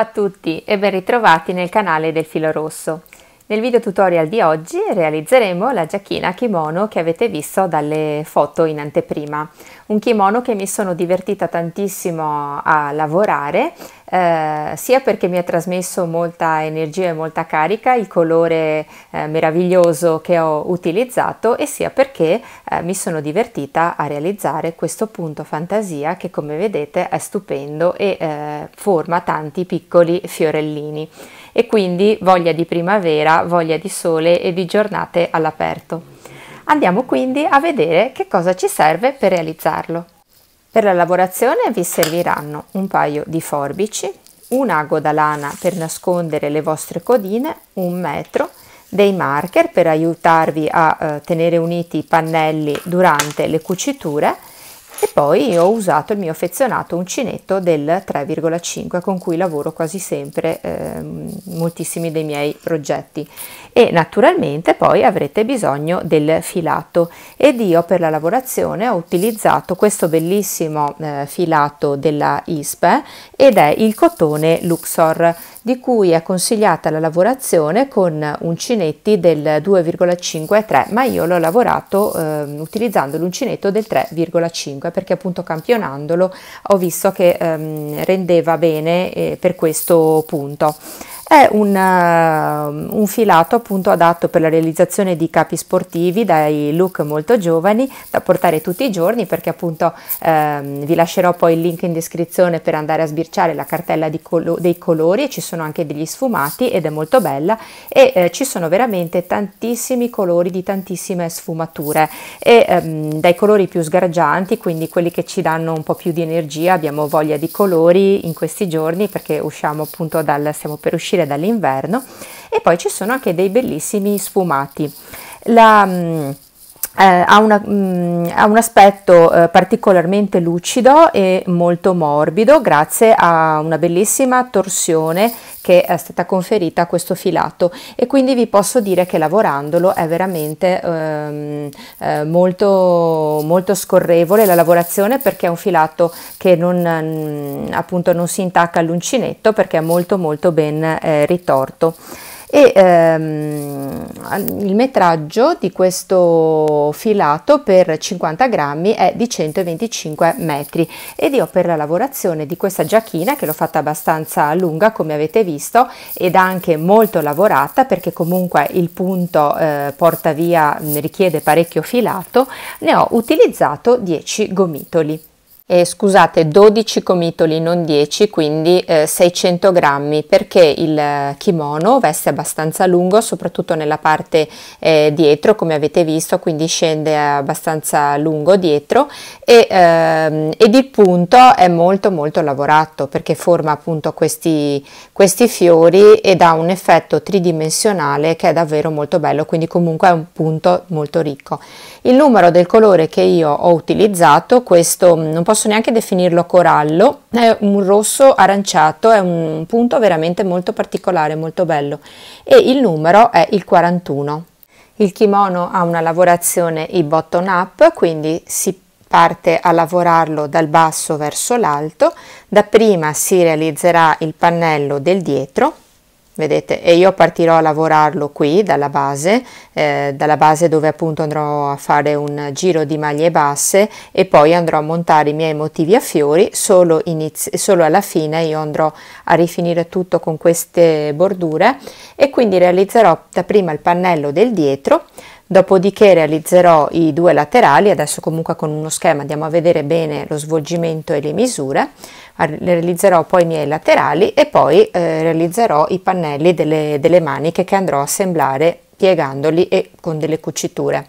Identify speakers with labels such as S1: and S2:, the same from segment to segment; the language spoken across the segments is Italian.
S1: a tutti e ben ritrovati nel canale del Filo Rosso. Nel video tutorial di oggi realizzeremo la giacchina kimono che avete visto dalle foto in anteprima. Un kimono che mi sono divertita tantissimo a lavorare eh, sia perché mi ha trasmesso molta energia e molta carica il colore eh, meraviglioso che ho utilizzato e sia perché eh, mi sono divertita a realizzare questo punto fantasia che come vedete è stupendo e eh, forma tanti piccoli fiorellini e quindi voglia di primavera, voglia di sole e di giornate all'aperto. Andiamo quindi a vedere che cosa ci serve per realizzarlo. Per la lavorazione vi serviranno un paio di forbici, un ago da lana per nascondere le vostre codine, un metro, dei marker per aiutarvi a eh, tenere uniti i pannelli durante le cuciture e poi ho usato il mio affezionato uncinetto del 3,5 con cui lavoro quasi sempre eh, moltissimi dei miei progetti e naturalmente poi avrete bisogno del filato ed io per la lavorazione ho utilizzato questo bellissimo eh, filato della ISPE ed è il cotone Luxor di cui è consigliata la lavorazione con uncinetti del 2,5 3, ma io l'ho lavorato eh, utilizzando l'uncinetto del 3,5 perché appunto campionandolo ho visto che ehm, rendeva bene eh, per questo punto. È un, uh, un, filato appunto adatto per la realizzazione di capi sportivi dai look molto giovani da portare tutti i giorni perché appunto ehm, vi lascerò poi il link in descrizione per andare a sbirciare la cartella colo- dei colori, ci sono anche degli sfumati ed è molto bella e eh, ci sono veramente tantissimi colori di tantissime sfumature e ehm, dai colori più sgargianti, quindi quelli che ci danno un po' più di energia, abbiamo voglia di colori in questi giorni perché usciamo appunto dal, stiamo per uscire partire dall'inverno e poi ci sono anche dei bellissimi sfumati. La, mm, eh, ha, una, mh, mm, ha, un aspetto eh, particolarmente lucido e molto morbido grazie a una bellissima torsione che è stata conferita a questo filato e quindi vi posso dire che lavorandolo è veramente ehm, eh, molto, molto scorrevole la lavorazione perché è un filato che non, mh, mm, appunto non si intacca all'uncinetto perché è molto molto ben eh, ritorto e ehm, il metraggio di questo filato per 50 grammi è di 125 metri ed io per la lavorazione di questa giacchina che l'ho fatta abbastanza lunga come avete visto ed anche molto lavorata perché comunque il punto eh, porta via richiede parecchio filato ne ho utilizzato 10 gomitoli eh, scusate 12 gomitoli non 10 quindi eh, 600 grammi perché il eh, kimono veste abbastanza lungo soprattutto nella parte eh, dietro come avete visto quindi scende abbastanza lungo dietro e, ehm, ed il punto è molto molto lavorato perché forma appunto questi, questi fiori ed ha un effetto tridimensionale che è davvero molto bello quindi comunque è un punto molto ricco il numero del colore che io ho utilizzato, questo mm, non posso neanche definirlo corallo, è un rosso aranciato, è un punto veramente molto particolare, molto bello e il numero è il 41. Il kimono ha una lavorazione i bottom up, quindi si parte a lavorarlo dal basso verso l'alto, dapprima si realizzerà il pannello del dietro vedete, e io partirò a lavorarlo qui dalla base, eh, dalla base dove appunto andrò a fare un giro di maglie basse e poi andrò a montare i miei motivi a fiori, solo, inizio, solo alla fine io andrò a rifinire tutto con queste bordure e quindi realizzerò dapprima il pannello del dietro, dopodiché realizzerò i due laterali, adesso comunque con uno schema andiamo a vedere bene lo svolgimento e le misure, realizzerò poi i miei laterali e poi eh, realizzerò i pannelli delle, delle maniche che andrò a assemblare piegandoli e con delle cuciture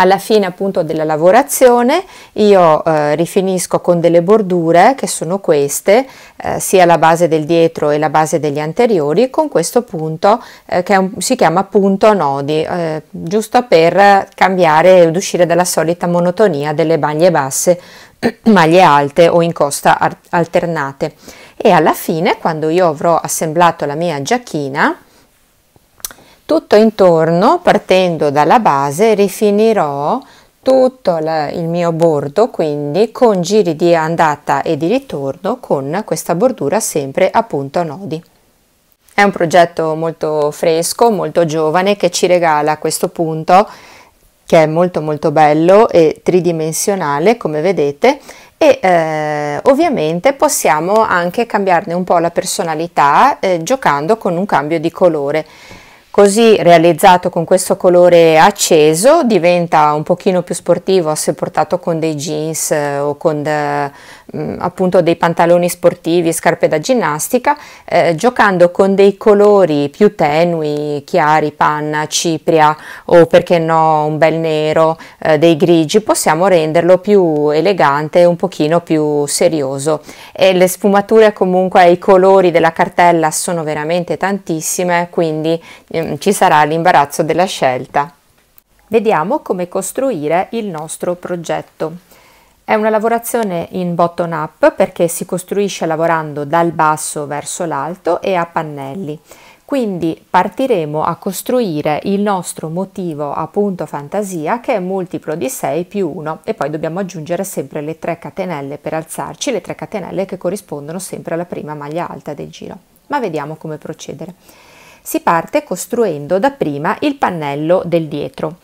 S1: alla fine appunto della lavorazione io eh, rifinisco con delle bordure che sono queste, eh, sia la base del dietro e la base degli anteriori, con questo punto eh, che un, si chiama punto nodi, eh, giusto per cambiare ed uscire dalla solita monotonia delle maglie basse, maglie alte o in costa alternate. E alla fine, quando io avrò assemblato la mia giacchina, tutto intorno partendo dalla base rifinirò tutto il mio bordo quindi con giri di andata e di ritorno con questa bordura sempre a punto nodi è un progetto molto fresco molto giovane che ci regala questo punto che è molto molto bello e tridimensionale come vedete e eh, ovviamente possiamo anche cambiarne un po' la personalità eh, giocando con un cambio di colore Così realizzato con questo colore acceso diventa un pochino più sportivo se portato con dei jeans eh, o con eh, Mm, appunto dei pantaloni sportivi, e scarpe da ginnastica, eh, giocando con dei colori più tenui, chiari, panna, cipria o perché no un bel nero, eh, dei grigi, possiamo renderlo più elegante, e un pochino più serioso. E le sfumature comunque e i colori della cartella sono veramente tantissime, quindi ehm, ci sarà l'imbarazzo della scelta. Vediamo come costruire il nostro progetto. È una lavorazione in bottom up perché si costruisce lavorando dal basso verso l'alto e a pannelli. Quindi partiremo a costruire il nostro motivo appunto fantasia che è multiplo di 6 più 1 e poi dobbiamo aggiungere sempre le 3 catenelle per alzarci, le 3 catenelle che corrispondono sempre alla prima maglia alta del giro. Ma vediamo come procedere. Si parte costruendo dapprima il pannello del dietro.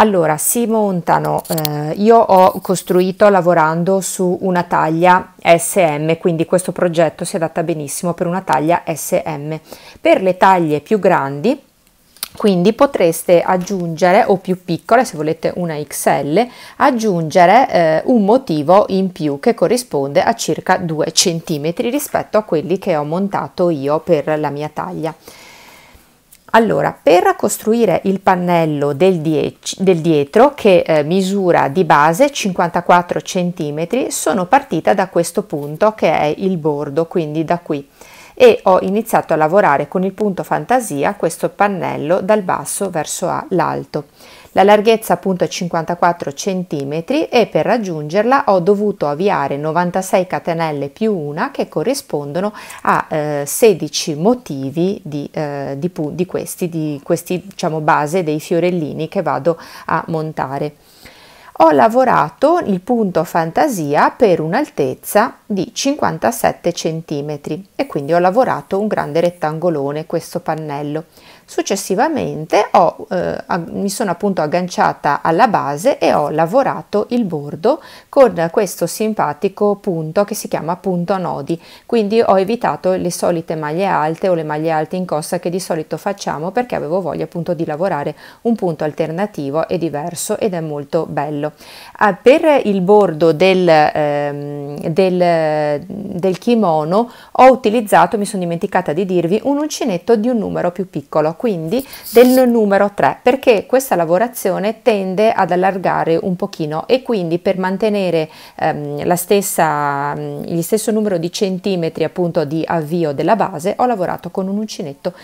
S1: Allora, si montano, eh, io ho costruito lavorando su una taglia SM, quindi questo progetto si adatta benissimo per una taglia SM. Per le taglie più grandi, quindi potreste aggiungere o più piccole se volete una XL aggiungere eh, un motivo in più che corrisponde a circa 2 cm rispetto a quelli che ho montato io per la mia taglia allora, per costruire il pannello del, dieci, del dietro, che eh, misura di base 54 cm, sono partita da questo punto che è il bordo, quindi da qui, e ho iniziato a lavorare con il punto fantasia questo pannello dal basso verso l'alto. La larghezza appunto è 54 cm e per raggiungerla ho dovuto avviare 96 catenelle più una che corrispondono a eh, 16 motivi di, eh, di, di questi, di questi diciamo, base dei fiorellini che vado a montare ho lavorato il punto fantasia per un'altezza di 57 cm e quindi ho lavorato un grande rettangolone questo pannello. Successivamente ho, eh, mi sono appunto agganciata alla base e ho lavorato il bordo con questo simpatico punto che si chiama punto nodi, quindi ho evitato le solite maglie alte o le maglie alte in costa che di solito facciamo perché avevo voglia appunto di lavorare un punto alternativo e diverso ed è molto bello. Ah, per il bordo del, ehm, del, del kimono ho utilizzato, mi sono dimenticata di dirvi, un uncinetto di un numero più piccolo quindi del numero 3 perché questa lavorazione tende ad allargare un pochino e quindi per mantenere ehm, la stessa, gli mm, stesso numero di centimetri appunto di avvio della base ho lavorato con un uncinetto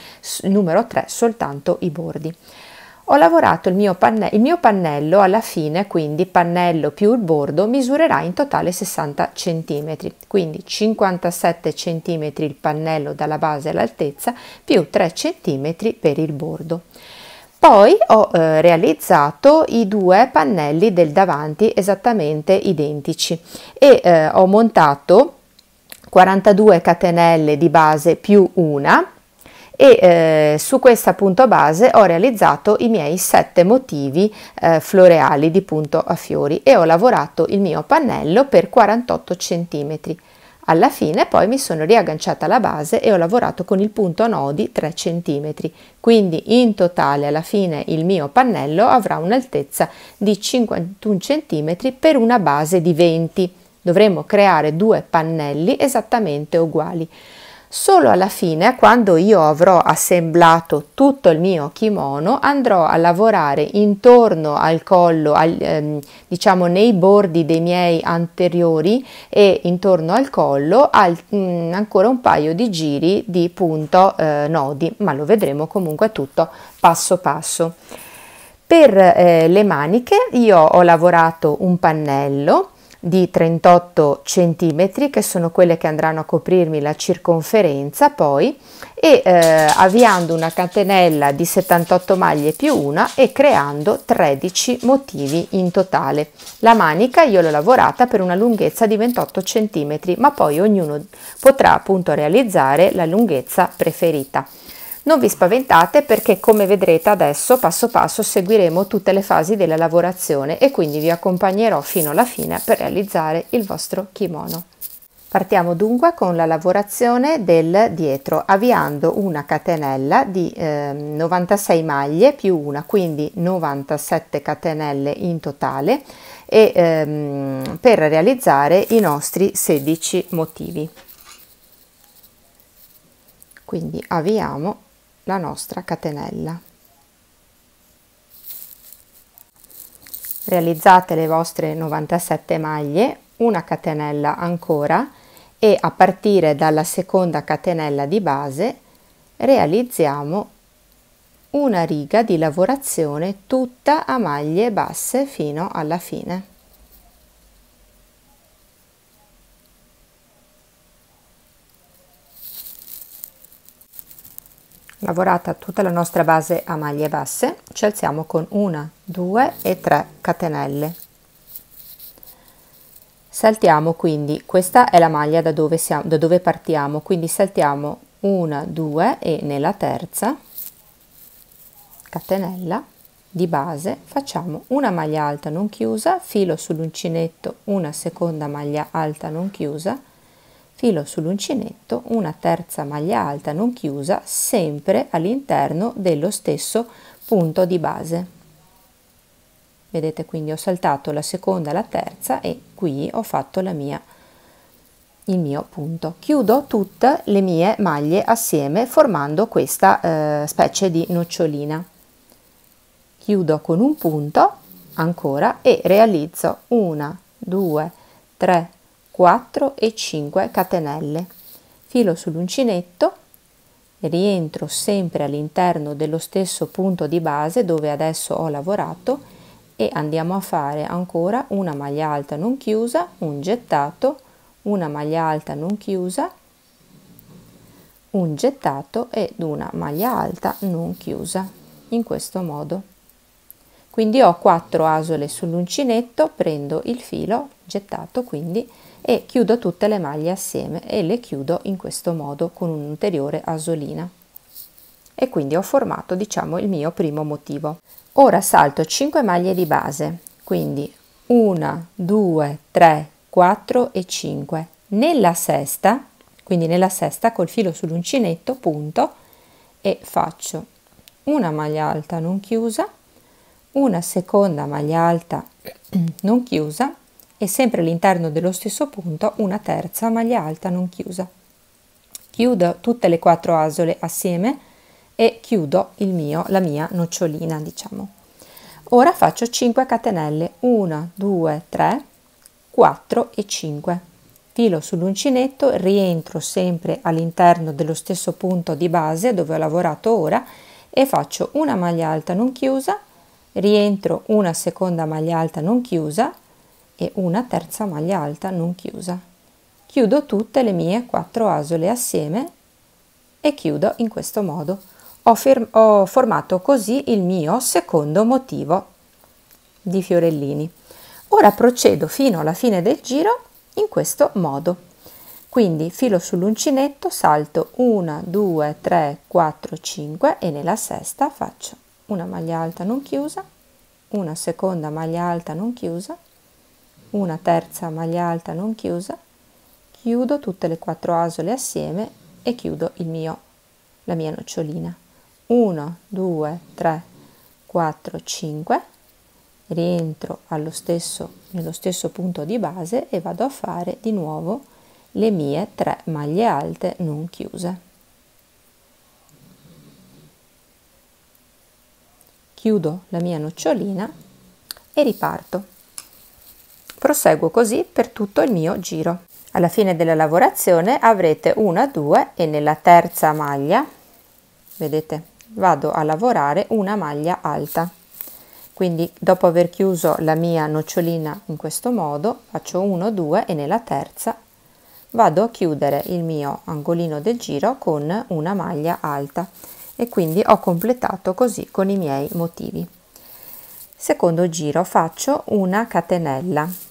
S1: numero 3 soltanto i bordi. Ho lavorato il mio, panne- il mio pannello alla fine, quindi pannello più il bordo, misurerà in totale 60 cm, quindi 57 cm il pannello dalla base all'altezza più 3 cm per il bordo. Poi ho eh, realizzato i due pannelli del davanti esattamente identici e eh, ho montato 42 catenelle di base più una e eh, su questa punto base ho realizzato i miei sette motivi eh, floreali di punto a fiori e ho lavorato il mio pannello per 48 cm. Alla fine poi mi sono riagganciata alla base e ho lavorato con il punto a nodi 3 cm, quindi in totale alla fine il mio pannello avrà un'altezza di 51 cm per una base di 20 Dovremmo creare due pannelli esattamente uguali. Solo alla fine, quando io avrò assemblato tutto il mio kimono, andrò a lavorare intorno al collo, al, ehm, diciamo nei bordi dei miei anteriori e intorno al collo al, mh, mm, ancora un paio di giri di punto eh, nodi, ma lo vedremo comunque tutto passo passo. Per eh, le maniche io ho lavorato un pannello di 38 cm che sono quelle che andranno a coprirmi la circonferenza poi e eh, avviando una catenella di 78 maglie più una e creando 13 motivi in totale. La manica io l'ho lavorata per una lunghezza di 28 cm ma poi ognuno potrà appunto realizzare la lunghezza preferita. Non vi spaventate perché come vedrete adesso passo passo seguiremo tutte le fasi della lavorazione e quindi vi accompagnerò fino alla fine per realizzare il vostro kimono. Partiamo dunque con la lavorazione del dietro avviando una catenella di eh, 96 maglie più una, quindi 97 catenelle in totale e, ehm, per realizzare i nostri 16 motivi. Quindi avviamo la nostra catenella. Realizzate le vostre 97 maglie, una catenella ancora e a partire dalla seconda catenella di base realizziamo una riga di lavorazione tutta a maglie basse fino alla fine. lavorata tutta la nostra base a maglie basse ci alziamo con una due e tre catenelle saltiamo quindi questa è la maglia da dove siamo da dove partiamo quindi saltiamo una due e nella terza catenella di base facciamo una maglia alta non chiusa filo sull'uncinetto una seconda maglia alta non chiusa filo sull'uncinetto una terza maglia alta non chiusa sempre all'interno dello stesso punto di base vedete quindi ho saltato la seconda la terza e qui ho fatto la mia il mio punto chiudo tutte le mie maglie assieme formando questa eh, specie di nocciolina chiudo con un punto ancora e realizzo una due tre 4 e 5 catenelle. Filo sull'uncinetto, rientro sempre all'interno dello stesso punto di base dove adesso ho lavorato e andiamo a fare ancora una maglia alta non chiusa, un gettato, una maglia alta non chiusa, un gettato ed una maglia alta non chiusa in questo modo quindi ho 4 asole sull'uncinetto prendo il filo gettato quindi e chiudo tutte le maglie assieme e le chiudo in questo modo con un'ulteriore asolina e quindi ho formato diciamo il mio primo motivo ora salto 5 maglie di base quindi 1 2 3 4 e 5 nella sesta quindi nella sesta col filo sull'uncinetto punto e faccio una maglia alta non chiusa una seconda maglia alta non chiusa e sempre all'interno dello stesso punto una terza maglia alta non chiusa. Chiudo tutte le quattro asole assieme e chiudo mio, la mia nocciolina, diciamo. Ora faccio 5 catenelle, 1, 2, 3, 4 e 5. Filo sull'uncinetto, rientro sempre all'interno dello stesso punto di base dove ho lavorato ora e faccio una maglia alta non chiusa, rientro una seconda maglia alta non chiusa e una terza maglia alta non chiusa. Chiudo tutte le mie quattro asole assieme e chiudo in questo modo. Ho, ho formato così il mio secondo motivo di fiorellini. Ora procedo fino alla fine del giro in questo modo. Quindi filo sull'uncinetto, salto 1, 2, 3, 4, 5 e nella sesta faccio una maglia alta non chiusa, una seconda maglia alta non chiusa, una terza maglia alta non chiusa, chiudo tutte le quattro asole assieme e chiudo il mio, la mia nocciolina. 1, 2, 3, 4, 5, rientro allo stesso, nello stesso punto di base e vado a fare di nuovo le mie tre maglie alte non chiuse. Chiudo la mia nocciolina e riparto. Proseguo così per tutto il mio giro. Alla fine della lavorazione avrete una, due e nella terza maglia, vedete, vado a lavorare una maglia alta. Quindi dopo aver chiuso la mia nocciolina in questo modo, faccio 1, 2 e nella terza vado a chiudere il mio angolino del giro con una maglia alta e quindi ho completato così con i miei motivi. Secondo giro faccio una catenella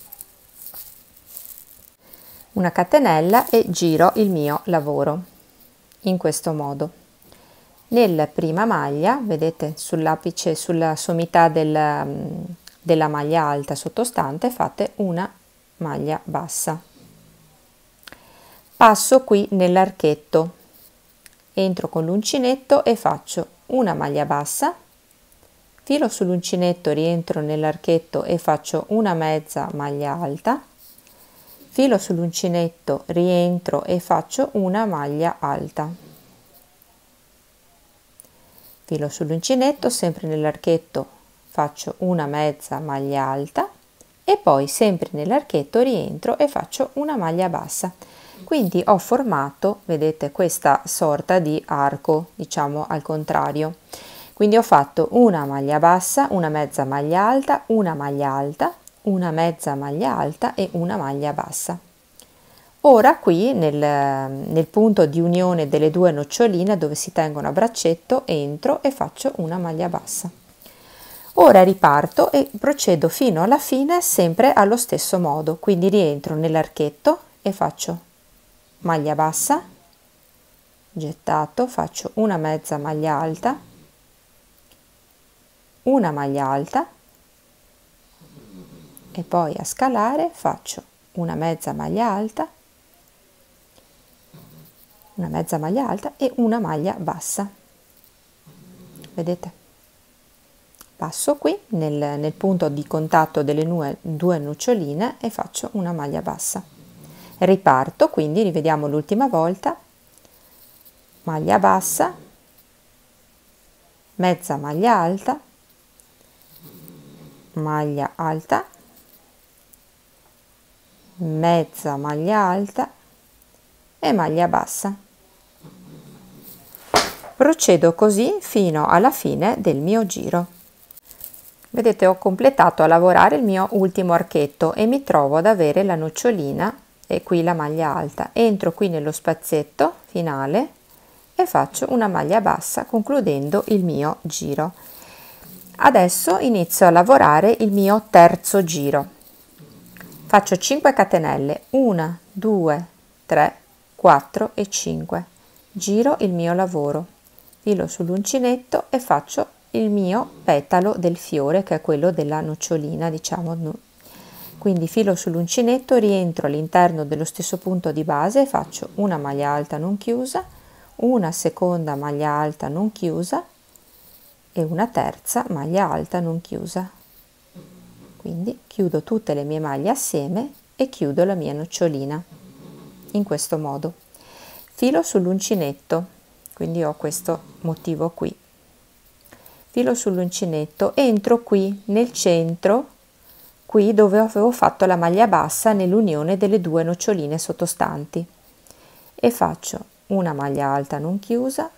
S1: una catenella e giro il mio lavoro in questo modo nella prima maglia vedete sull'apice sulla sommità della, della maglia alta sottostante fate una maglia bassa passo qui nell'archetto entro con l'uncinetto e faccio una maglia bassa filo sull'uncinetto rientro nell'archetto e faccio una mezza maglia alta filo sull'uncinetto, rientro e faccio una maglia alta. Filo sull'uncinetto, sempre nell'archetto faccio una mezza maglia alta e poi sempre nell'archetto rientro e faccio una maglia bassa. Quindi ho formato, vedete, questa sorta di arco, diciamo al contrario. Quindi ho fatto una maglia bassa, una mezza maglia alta, una maglia alta, una mezza maglia alta e una maglia bassa. Ora qui nel, nel, punto di unione delle due noccioline dove si tengono a braccetto entro e faccio una maglia bassa. Ora riparto e procedo fino alla fine sempre allo stesso modo, quindi rientro nell'archetto e faccio maglia bassa, gettato, faccio una mezza maglia alta, una maglia alta e poi a scalare faccio una mezza maglia alta, una mezza maglia alta e una maglia bassa. Vedete? Passo qui nel, nel punto di contatto delle nue, due noccioline e faccio una maglia bassa. Riparto, quindi rivediamo l'ultima volta. Maglia bassa, mezza maglia alta, maglia alta mezza maglia alta e maglia bassa. Procedo così fino alla fine del mio giro. Vedete ho completato a lavorare il mio ultimo archetto e mi trovo ad avere la nocciolina e qui la maglia alta. Entro qui nello spazietto finale e faccio una maglia bassa concludendo il mio giro. Adesso inizio a lavorare il mio terzo giro faccio 5 catenelle 1 2 3 4 e 5 giro il mio lavoro filo sull'uncinetto e faccio il mio petalo del fiore che è quello della nocciolina diciamo quindi filo sull'uncinetto rientro all'interno dello stesso punto di base e faccio una maglia alta non chiusa una seconda maglia alta non chiusa e una terza maglia alta non chiusa quindi chiudo tutte le mie maglie assieme e chiudo la mia nocciolina in questo modo. Filo sull'uncinetto, quindi ho questo motivo qui. Filo sull'uncinetto, entro qui nel centro, qui dove avevo fatto la maglia bassa nell'unione delle due noccioline sottostanti e faccio una maglia alta non chiusa,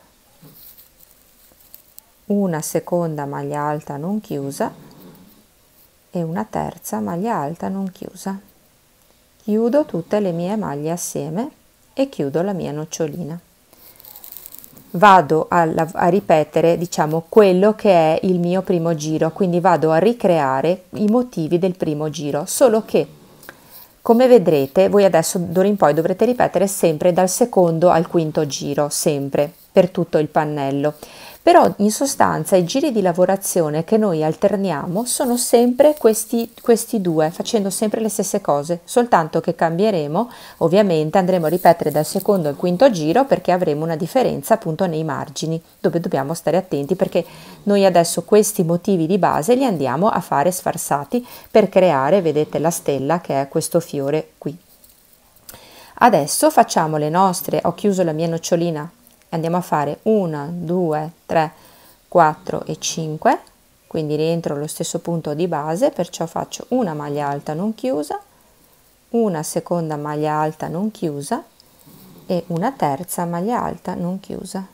S1: una seconda maglia alta non chiusa e una terza maglia alta non chiusa. Chiudo tutte le mie maglie assieme e chiudo la mia nocciolina. Vado a, a ripetere, diciamo, quello che è il mio primo giro, quindi vado a ricreare i motivi del primo giro, solo che come vedrete, voi adesso d'ora in poi dovrete ripetere sempre dal secondo al quinto giro, sempre per tutto il pannello. Però in sostanza i giri di lavorazione che noi alterniamo sono sempre questi, questi due, facendo sempre le stesse cose, soltanto che cambieremo, ovviamente andremo a ripetere dal secondo al quinto giro perché avremo una differenza appunto nei margini, dove dobbiamo stare attenti perché noi adesso questi motivi di base li andiamo a fare sfarsati per creare, vedete, la stella che è questo fiore qui. Adesso facciamo le nostre, ho chiuso la mia nocciolina andiamo a fare 1 2 3 4 e 5 quindi rientro allo stesso punto di base perciò faccio una maglia alta non chiusa una seconda maglia alta non chiusa e una terza maglia alta non chiusa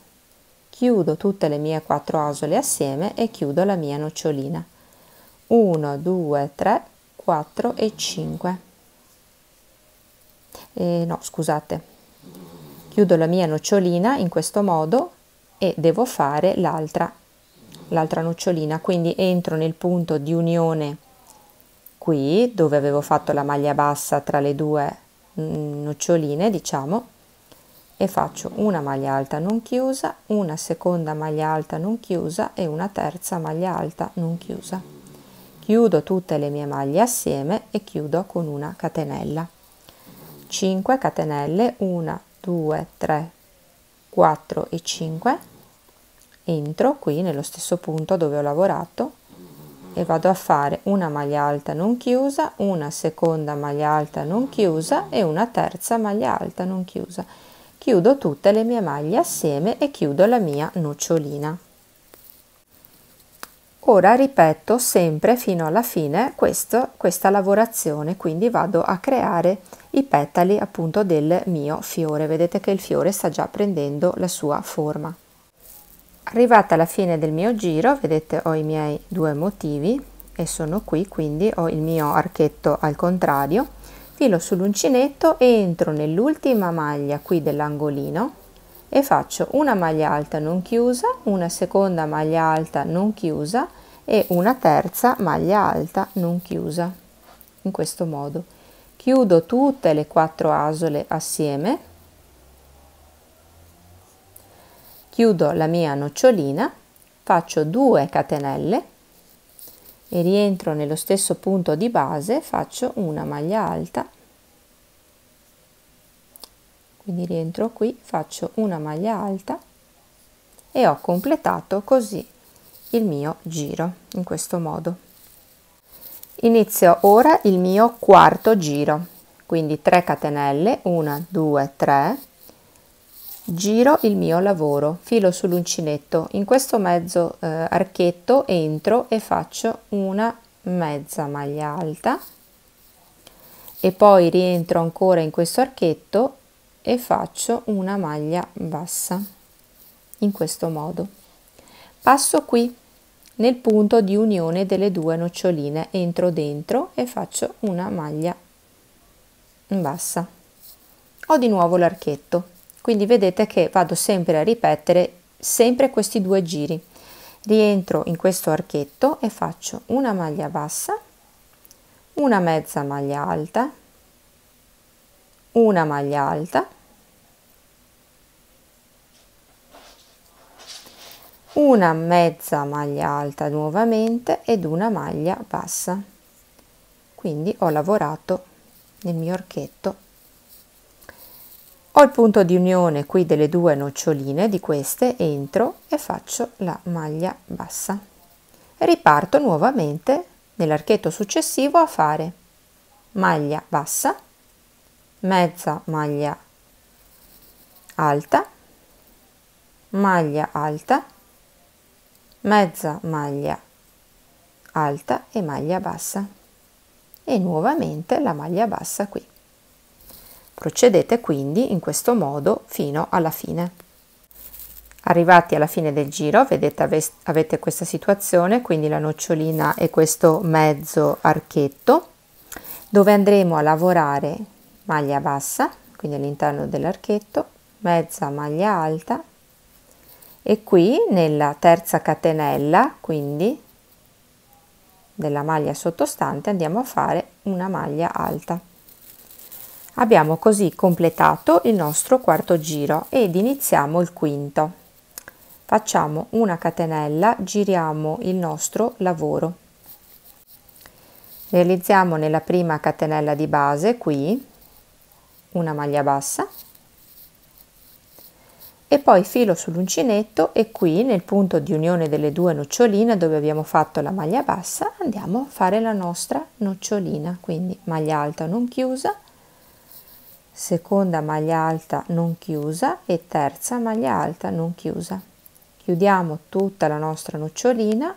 S1: chiudo tutte le mie quattro asole assieme e chiudo la mia nocciolina 1 2 3 4 e 5 E eh, no scusate chiudo la mia nocciolina in questo modo e devo fare l'altra l'altra nocciolina quindi entro nel punto di unione qui dove avevo fatto la maglia bassa tra le due mm, noccioline diciamo e faccio una maglia alta non chiusa una seconda maglia alta non chiusa e una terza maglia alta non chiusa chiudo tutte le mie maglie assieme e chiudo con una catenella 5 catenelle 1 2, 3, 4 e 5, entro qui nello stesso punto dove ho lavorato e vado a fare una maglia alta non chiusa, una seconda maglia alta non chiusa e una terza maglia alta non chiusa. Chiudo tutte le mie maglie assieme e chiudo la mia nocciolina. Ora ripeto sempre fino alla fine questo, questa lavorazione, quindi vado a creare i petali appunto del mio fiore. Vedete che il fiore sta già prendendo la sua forma. Arrivata alla fine del mio giro, vedete ho i miei due motivi e sono qui, quindi ho il mio archetto al contrario. Filo sull'uncinetto, entro nell'ultima maglia qui dell'angolino e faccio una maglia alta non chiusa, una seconda maglia alta non chiusa e una terza maglia alta non chiusa. In questo modo chiudo tutte le quattro asole assieme, chiudo la mia nocciolina, faccio 2 catenelle e rientro nello stesso punto di base, faccio una maglia alta quindi rientro qui faccio una maglia alta e ho completato così il mio giro in questo modo inizio ora il mio quarto giro quindi 3 catenelle 1 2 3 giro il mio lavoro filo sull'uncinetto in questo mezzo eh, archetto entro e faccio una mezza maglia alta e poi rientro ancora in questo archetto e faccio una maglia bassa in questo modo passo qui nel punto di unione delle due noccioline entro dentro e faccio una maglia bassa ho di nuovo l'archetto quindi vedete che vado sempre a ripetere sempre questi due giri rientro in questo archetto e faccio una maglia bassa una mezza maglia alta una maglia alta, una mezza maglia alta nuovamente ed una maglia bassa. Quindi ho lavorato nel mio archetto. Ho il punto di unione qui delle due noccioline di queste, entro e faccio la maglia bassa. Riparto nuovamente nell'archetto successivo a fare maglia bassa mezza maglia alta maglia alta mezza maglia alta e maglia bassa e nuovamente la maglia bassa qui procedete quindi in questo modo fino alla fine Arrivati alla fine del giro, vedete avete questa situazione, quindi la nocciolina e questo mezzo archetto, dove andremo a lavorare maglia bassa, quindi all'interno dell'archetto, mezza maglia alta e qui nella terza catenella, quindi della maglia sottostante, andiamo a fare una maglia alta. Abbiamo così completato il nostro quarto giro ed iniziamo il quinto. Facciamo una catenella, giriamo il nostro lavoro. Realizziamo nella prima catenella di base qui una maglia bassa e poi filo sull'uncinetto e qui nel punto di unione delle due noccioline dove abbiamo fatto la maglia bassa andiamo a fare la nostra nocciolina quindi maglia alta non chiusa seconda maglia alta non chiusa e terza maglia alta non chiusa chiudiamo tutta la nostra nocciolina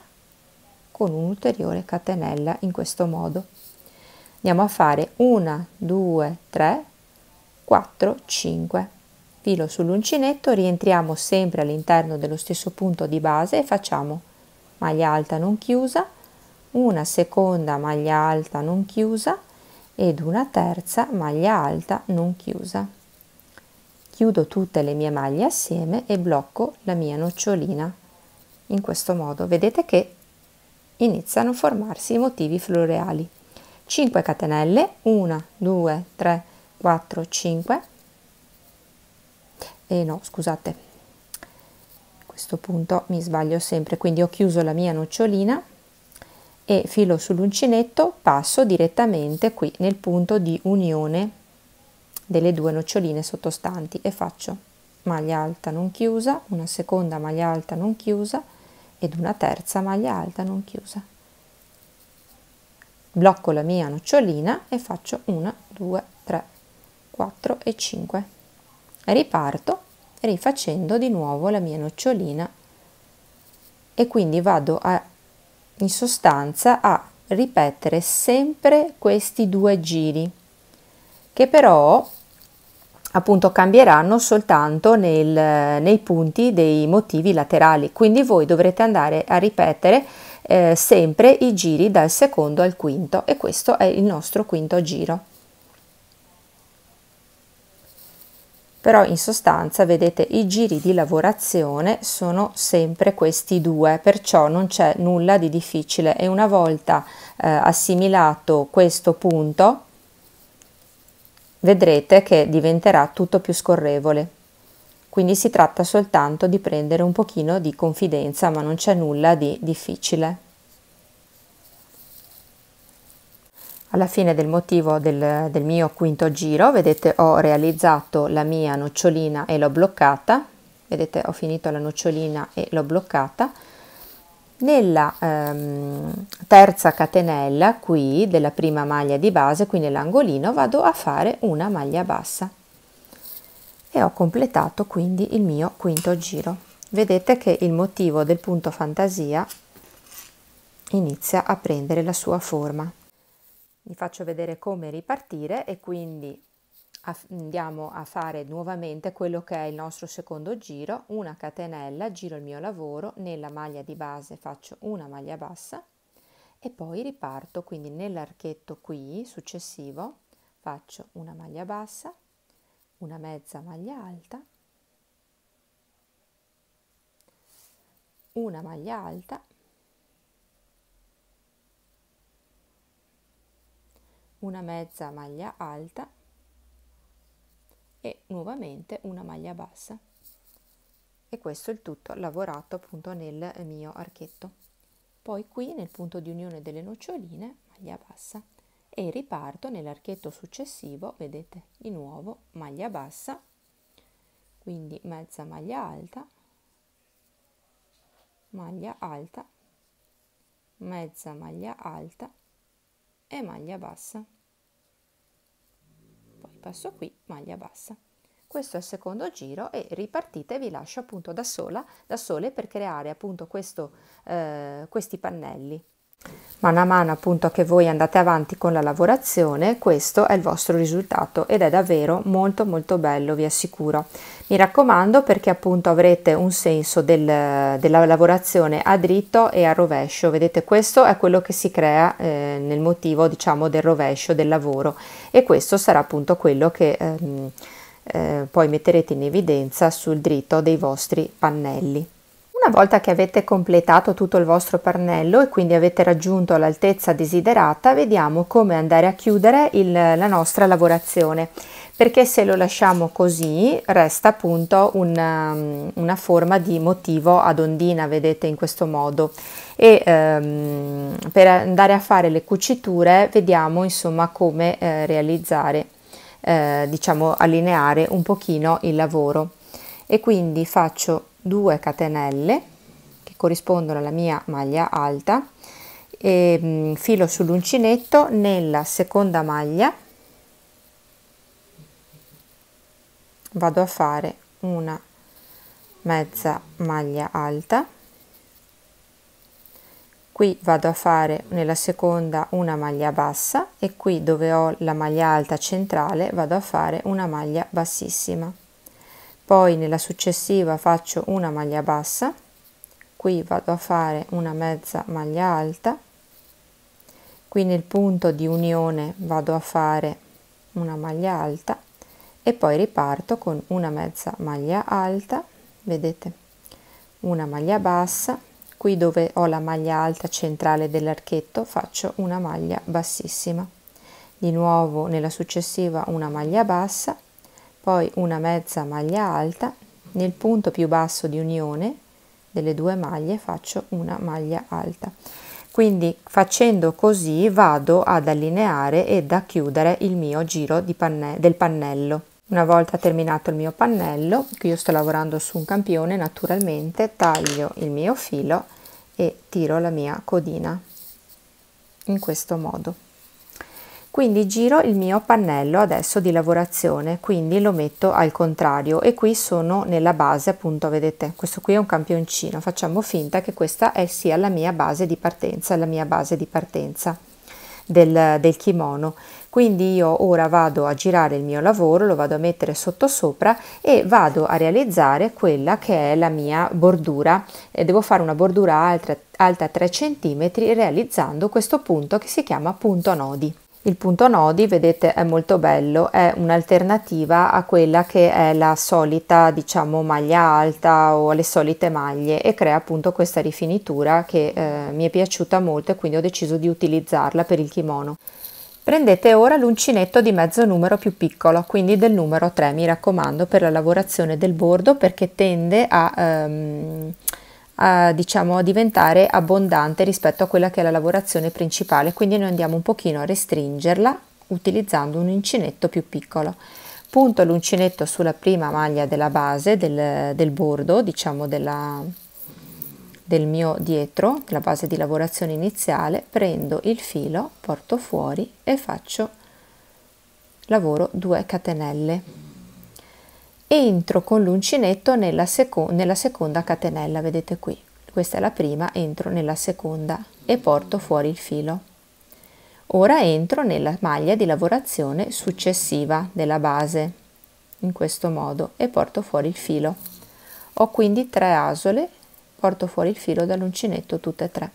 S1: con un'ulteriore catenella in questo modo andiamo a fare una due tre 4, 5. Filo sull'uncinetto, rientriamo sempre all'interno dello stesso punto di base e facciamo maglia alta non chiusa, una seconda maglia alta non chiusa ed una terza maglia alta non chiusa. Chiudo tutte le mie maglie assieme e blocco la mia nocciolina. In questo modo vedete che iniziano a formarsi i motivi floreali. 5 catenelle, 1, 2, 3, 4 5 e no scusate a questo punto mi sbaglio sempre quindi ho chiuso la mia nocciolina e filo sull'uncinetto passo direttamente qui nel punto di unione delle due noccioline sottostanti e faccio maglia alta non chiusa, una seconda maglia alta non chiusa ed una terza maglia alta non chiusa. Blocco la mia nocciolina e faccio una, due, 4 e 5 riparto rifacendo di nuovo la mia nocciolina e quindi vado a in sostanza a ripetere sempre questi due giri che però appunto cambieranno soltanto nel, nei punti dei motivi laterali quindi voi dovrete andare a ripetere eh, sempre i giri dal secondo al quinto e questo è il nostro quinto giro però in sostanza vedete i giri di lavorazione sono sempre questi due perciò non c'è nulla di difficile e una volta eh, assimilato questo punto vedrete che diventerà tutto più scorrevole quindi si tratta soltanto di prendere un pochino di confidenza ma non c'è nulla di difficile Alla fine del motivo del, del mio quinto giro, vedete, ho realizzato la mia nocciolina e l'ho bloccata. Vedete, ho finito la nocciolina e l'ho bloccata. Nella ehm, terza catenella, qui, della prima maglia di base, qui nell'angolino, vado a fare una maglia bassa. E ho completato quindi il mio quinto giro vedete che il motivo del punto fantasia inizia a prendere la sua forma vi faccio vedere come ripartire e quindi andiamo a fare nuovamente quello che è il nostro secondo giro, una catenella, giro il mio lavoro, nella maglia di base faccio una maglia bassa e poi riparto, quindi nell'archetto qui successivo faccio una maglia bassa, una mezza maglia alta, una maglia alta, una mezza maglia alta e nuovamente una maglia bassa e questo è il tutto lavorato appunto nel mio archetto poi qui nel punto di unione delle noccioline maglia bassa e riparto nell'archetto successivo vedete di nuovo maglia bassa quindi mezza maglia alta maglia alta mezza maglia alta e maglia bassa. Poi passo qui, maglia bassa. Questo è il secondo giro e ripartite, vi lascio appunto da sola, da sole per creare appunto questo, eh, questi pannelli. Man a mano appunto che voi andate avanti con la lavorazione, questo è il vostro risultato ed è davvero molto molto bello, vi assicuro. Mi raccomando perché appunto avrete un senso del, della lavorazione a dritto e a rovescio, vedete questo è quello che si crea eh, nel motivo diciamo del rovescio del lavoro e questo sarà appunto quello che ehm, eh, poi metterete in evidenza sul dritto dei vostri pannelli. Una volta che avete completato tutto il vostro pannello e quindi avete raggiunto l'altezza desiderata, vediamo come andare a chiudere il, la nostra lavorazione, perché se lo lasciamo così resta appunto una, um, una forma di motivo ad ondina, vedete in questo modo. E ehm, per andare a fare le cuciture vediamo insomma come eh, realizzare, eh, diciamo allineare un pochino il lavoro. E quindi faccio 2 catenelle che corrispondono alla mia maglia alta e mm, filo sull'uncinetto nella seconda maglia vado a fare una mezza maglia alta qui vado a fare nella seconda una maglia bassa e qui dove ho la maglia alta centrale vado a fare una maglia bassissima poi nella successiva faccio una maglia bassa qui vado a fare una mezza maglia alta qui nel punto di unione vado a fare una maglia alta e poi riparto con una mezza maglia alta vedete una maglia bassa qui dove ho la maglia alta centrale dell'archetto faccio una maglia bassissima di nuovo nella successiva una maglia bassa poi una mezza maglia alta, nel punto più basso di unione delle due maglie faccio una maglia alta. Quindi facendo così vado ad allineare ed a chiudere il mio giro panne del pannello. Una volta terminato il mio pannello, qui io sto lavorando su un campione naturalmente, taglio il mio filo e tiro la mia codina in questo modo quindi giro il mio pannello adesso di lavorazione quindi lo metto al contrario e qui sono nella base appunto vedete questo qui è un campioncino facciamo finta che questa è sia la mia base di partenza la mia base di partenza del, del kimono quindi io ora vado a girare il mio lavoro lo vado a mettere sotto sopra e vado a realizzare quella che è la mia bordura e devo fare una bordura alta, alta 3 cm realizzando questo punto che si chiama punto nodi il punto nodi, vedete, è molto bello, è un'alternativa a quella che è la solita, diciamo, maglia alta o alle solite maglie e crea appunto questa rifinitura che eh, mi è piaciuta molto e quindi ho deciso di utilizzarla per il kimono. Prendete ora l'uncinetto di mezzo numero più piccolo, quindi del numero 3, mi raccomando, per la lavorazione del bordo perché tende a... Ehm, a, diciamo, a diventare abbondante rispetto a quella che è la lavorazione principale, quindi noi andiamo un pochino a restringerla utilizzando un uncinetto più piccolo. Punto l'uncinetto sulla prima maglia della base del, del bordo, diciamo della, del mio dietro, la base di lavorazione iniziale, prendo il filo, porto fuori e faccio lavoro 2 catenelle entro con l'uncinetto nella, seco- nella seconda catenella, vedete qui, questa è la prima, entro nella seconda e porto fuori il filo. Ora entro nella maglia di lavorazione successiva della base, in questo modo, e porto fuori il filo. Ho quindi tre asole, porto fuori il filo dall'uncinetto tutte e tre.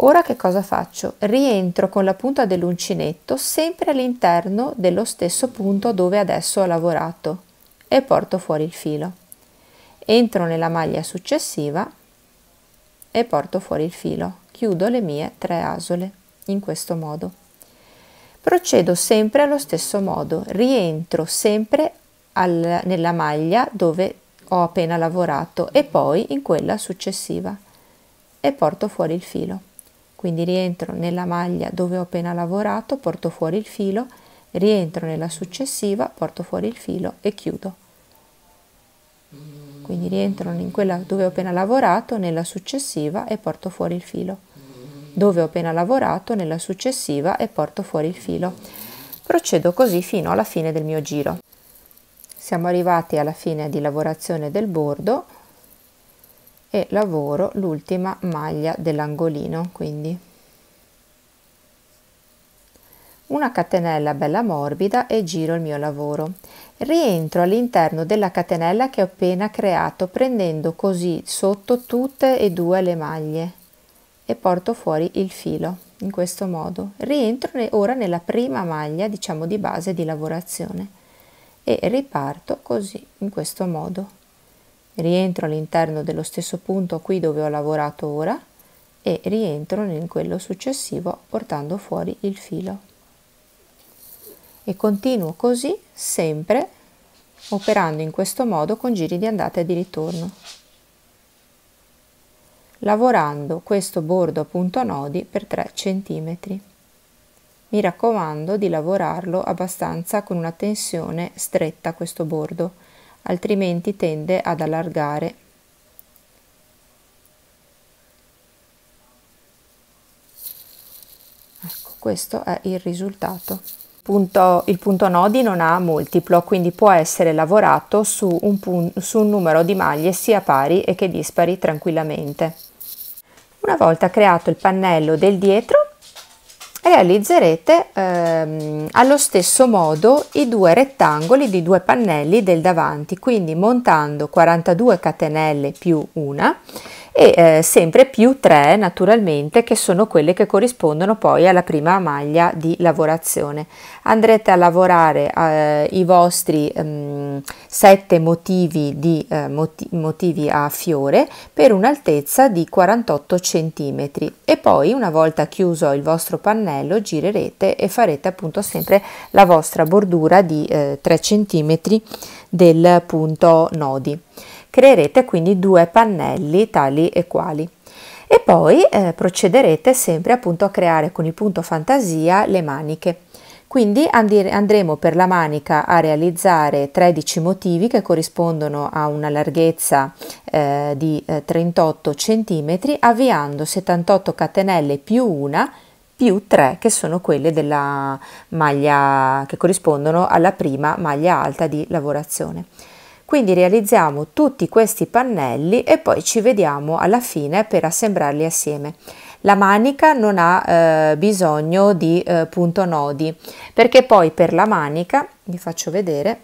S1: Ora che cosa faccio? Rientro con la punta dell'uncinetto sempre all'interno dello stesso punto dove adesso ho lavorato, e porto fuori il filo entro nella maglia successiva e porto fuori il filo chiudo le mie tre asole in questo modo procedo sempre allo stesso modo rientro sempre al, nella maglia dove ho appena lavorato e poi in quella successiva e porto fuori il filo quindi rientro nella maglia dove ho appena lavorato porto fuori il filo rientro nella successiva, porto fuori il filo e chiudo. Quindi rientro in quella dove ho appena lavorato, nella successiva e porto fuori il filo. Dove ho appena lavorato, nella successiva e porto fuori il filo. Procedo così fino alla fine del mio giro. Siamo arrivati alla fine di lavorazione del bordo e lavoro l'ultima maglia dell'angolino, quindi una catenella bella morbida e giro il mio lavoro. Rientro all'interno della catenella che ho appena creato prendendo così sotto tutte e due le maglie e porto fuori il filo in questo modo. Rientro ora nella prima maglia diciamo di base di lavorazione e riparto così in questo modo. Rientro all'interno dello stesso punto qui dove ho lavorato ora e rientro in quello successivo portando fuori il filo e continuo così sempre operando in questo modo con giri di andata e di ritorno lavorando questo bordo a punto nodi per 3 cm mi raccomando di lavorarlo abbastanza con una tensione stretta questo bordo altrimenti tende ad allargare ecco questo è il risultato punto, il punto nodi non ha multiplo, quindi può essere lavorato su un, pun- su un numero di maglie sia pari e che dispari tranquillamente. Una volta creato il pannello del dietro, realizzerete ehm, allo stesso modo i due rettangoli di due pannelli del davanti, quindi montando 42 catenelle più una e eh, sempre più 3 naturalmente che sono quelle che corrispondono poi alla prima maglia di lavorazione. Andrete a lavorare eh, i vostri ehm, sette motivi, di, eh, motivi a fiore per un'altezza di 48 cm e poi una volta chiuso il vostro pannello girerete e farete appunto sempre la vostra bordura di 3 eh, cm del punto nodi. Creerete quindi due pannelli tali e quali. E poi eh, procederete sempre appunto a creare con il punto fantasia le maniche. Quindi andremo per la manica a realizzare 13 motivi che corrispondono a una larghezza eh, di 38 eh, cm avviando 78 catenelle più una più 3 che sono quelle della maglia che corrispondono alla prima maglia alta di lavorazione. Quindi realizziamo tutti questi pannelli e poi ci vediamo alla fine per assemblarli assieme. La manica non ha eh, bisogno di eh, punto nodi perché poi per la manica, vi faccio vedere,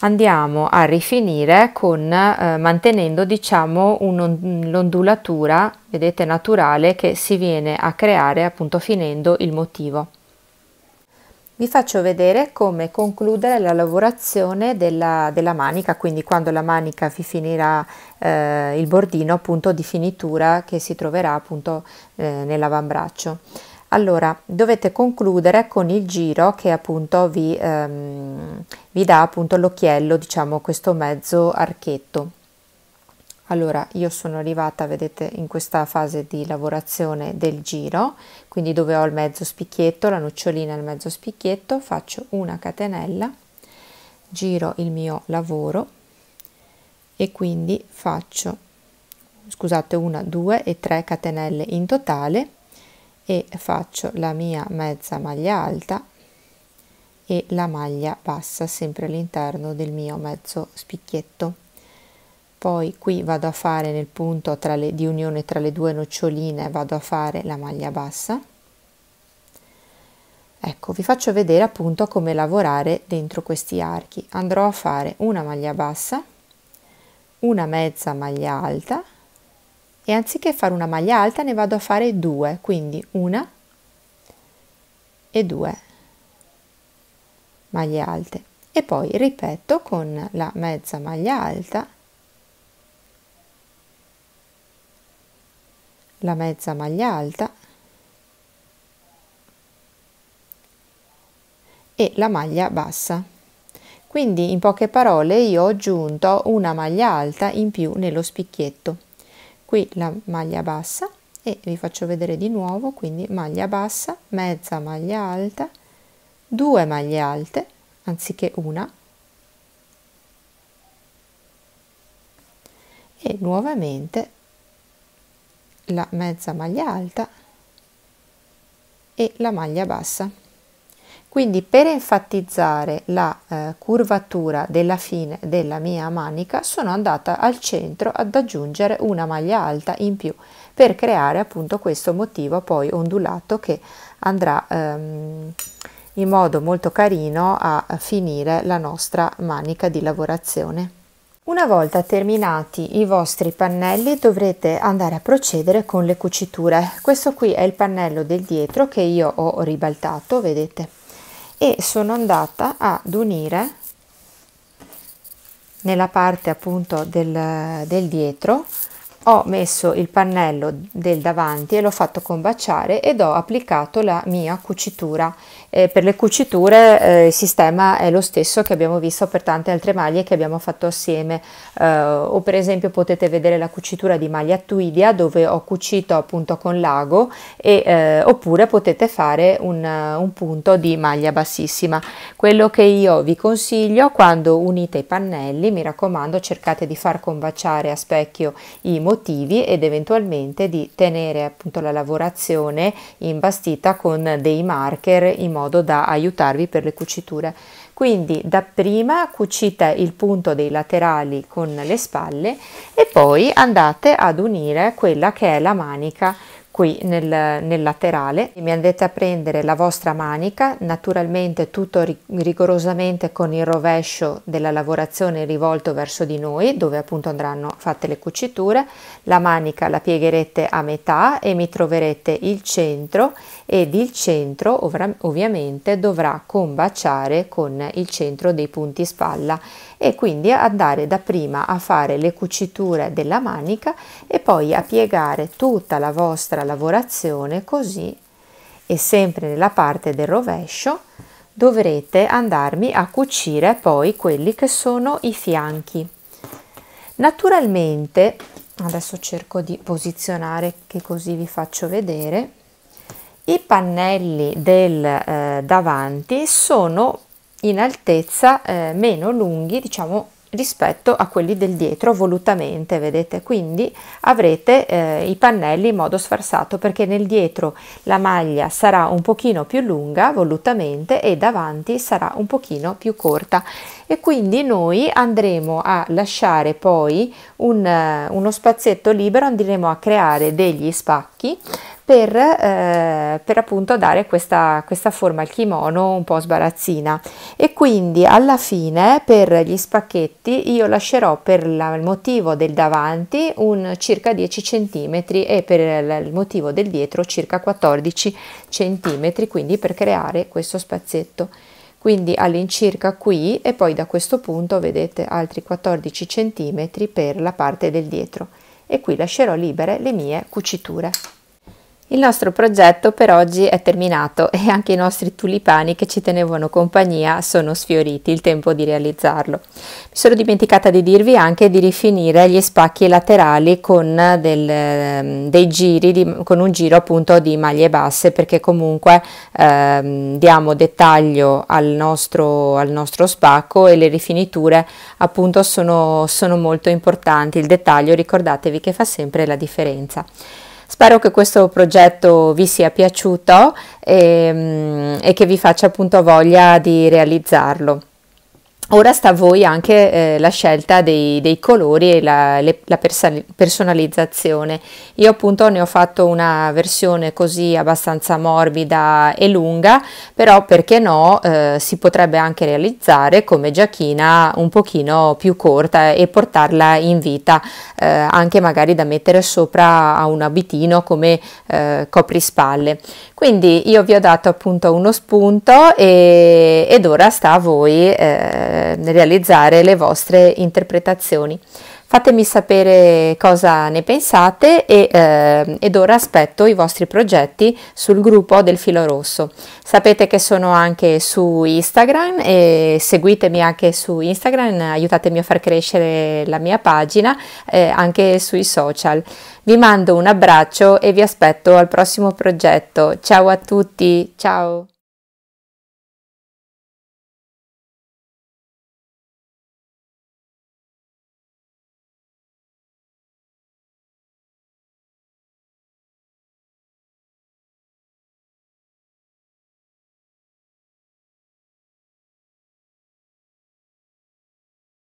S1: andiamo a rifinire con, eh, mantenendo diciamo l'ondulatura, vedete, naturale che si viene a creare appunto finendo il motivo. Vi faccio vedere come concludere la lavorazione della, della manica, quindi quando la manica vi finirà eh, il bordino appunto di finitura che si troverà appunto eh, nell'avambraccio. Allora, dovete concludere con il giro che appunto vi, ehm, vi dà appunto l'occhiello, diciamo questo mezzo archetto. Allora, io sono arrivata, vedete, in questa fase di lavorazione del giro, quindi dove ho il mezzo spicchietto, la nocciolina il mezzo spicchietto, faccio una catenella, giro il mio lavoro e quindi faccio, scusate, una, due e tre catenelle in totale e faccio la mia mezza maglia alta e la maglia bassa sempre all'interno del mio mezzo spicchietto poi qui vado a fare nel punto le, di unione tra le due noccioline vado a fare la maglia bassa ecco vi faccio vedere appunto come lavorare dentro questi archi andrò a fare una maglia bassa una mezza maglia alta e anziché fare una maglia alta ne vado a fare due quindi una e due maglie alte e poi ripeto con la mezza maglia alta la mezza maglia alta e la maglia bassa. Quindi in poche parole io ho aggiunto una maglia alta in più nello spicchietto. Qui la maglia bassa e vi faccio vedere di nuovo, quindi maglia bassa, mezza maglia alta, due maglie alte anziché una e nuovamente la mezza maglia alta e la maglia bassa. Quindi per enfatizzare la eh, curvatura della fine della mia manica sono andata al centro ad aggiungere una maglia alta in più per creare appunto questo motivo poi ondulato che andrà ehm, in modo molto carino a finire la nostra manica di lavorazione. Una volta terminati i vostri pannelli dovrete andare a procedere con le cuciture. Questo qui è il pannello del dietro che io ho ribaltato, vedete, e sono andata ad unire nella parte appunto del, del dietro ho messo il pannello del davanti e l'ho fatto combaciare ed ho applicato la mia cucitura e per le cuciture eh, il sistema è lo stesso che abbiamo visto per tante altre maglie che abbiamo fatto assieme eh, o per esempio potete vedere la cucitura di maglia Tuidia dove ho cucito appunto con l'ago e, eh, oppure potete fare un, eh, un punto di maglia bassissima. Quello che io vi consiglio quando unite i pannelli mi raccomando cercate di far combaciare a specchio i motivi ed eventualmente di tenere appunto la lavorazione imbastita con dei marker in modo modo da aiutarvi per le cuciture. Quindi dapprima cucite il punto dei laterali con le spalle e poi andate ad unire quella che è la manica qui nel, nel laterale mi andate a prendere la vostra manica naturalmente tutto rigorosamente con il rovescio della lavorazione rivolto verso di noi dove appunto andranno fatte le cuciture la manica la piegherete a metà e mi troverete il centro ed il centro ovviamente dovrà combaciare con il centro dei punti spalla e quindi andare dapprima a fare le cuciture della manica e poi a piegare tutta la vostra lavorazione così e sempre nella parte del rovescio dovrete andarmi a cucire poi quelli che sono i fianchi. Naturalmente, adesso cerco di posizionare che così vi faccio vedere, i pannelli del eh, davanti sono in altezza eh, meno lunghi diciamo rispetto a quelli del dietro volutamente vedete quindi avrete eh, i pannelli in modo sfarsato perché nel dietro la maglia sarà un pochino più lunga volutamente e davanti sarà un pochino più corta e quindi noi andremo a lasciare poi un, eh, uno spazietto libero andremo a creare degli spacchi per, eh, per appunto dare questa, questa, forma al kimono un po' sbarazzina e quindi alla fine per gli spacchetti io lascerò per la, il motivo del davanti un circa 10 cm e per il motivo del dietro circa 14 cm quindi per creare questo spazietto quindi all'incirca qui e poi da questo punto vedete altri 14 cm per la parte del dietro e qui lascerò libere le mie cuciture. Il nostro progetto per oggi è terminato e anche i nostri tulipani che ci tenevano compagnia sono sfioriti, il tempo di realizzarlo. Mi sono dimenticata di dirvi anche di rifinire gli spacchi laterali con, del, ehm, dei giri di, con un giro appunto di maglie basse perché comunque ehm, diamo dettaglio al nostro, al nostro, spacco e le rifiniture appunto sono, sono molto importanti. Il dettaglio ricordatevi che fa sempre la differenza. Spero che questo progetto vi sia piaciuto e, ehm, e che vi faccia appunto voglia di realizzarlo. Ora sta a voi anche eh, la scelta dei, dei colori e la, le, la personalizzazione. Io appunto ne ho fatto una versione così abbastanza morbida e lunga, però perché no eh, si potrebbe anche realizzare come giacchina un pochino più corta e portarla in vita, eh, anche magari da mettere sopra a un abitino come eh, coprispalle. Quindi io vi ho dato appunto uno spunto e, ed ora sta a voi eh, Ehm, realizzare le vostre interpretazioni. Fatemi sapere cosa ne pensate e, eh, ed ora aspetto i vostri progetti sul gruppo del filo rosso. Sapete che sono anche su Instagram e seguitemi anche su Instagram, aiutatemi a far crescere la mia pagina eh, anche sui social. Vi mando un abbraccio e vi aspetto al prossimo progetto. Ciao a tutti, ciao!